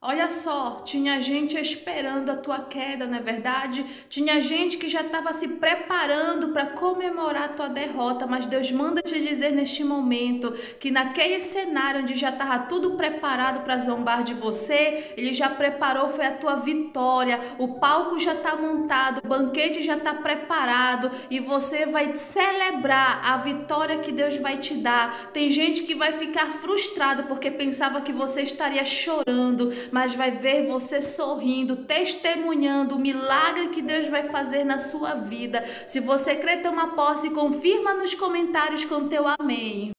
Olha só, tinha gente esperando a tua queda, não é verdade? Tinha gente que já estava se preparando para comemorar a tua derrota, mas Deus manda te dizer neste momento que naquele cenário onde já estava tudo preparado para zombar de você, ele já preparou foi a tua vitória. O palco já está montado, o banquete já está preparado e você vai celebrar a vitória que Deus vai te dar. Tem gente que vai ficar frustrado porque pensava que você estaria chorando mas vai ver você sorrindo, testemunhando o milagre que Deus vai fazer na sua vida. Se você crê, toma posse, confirma nos comentários com teu amém.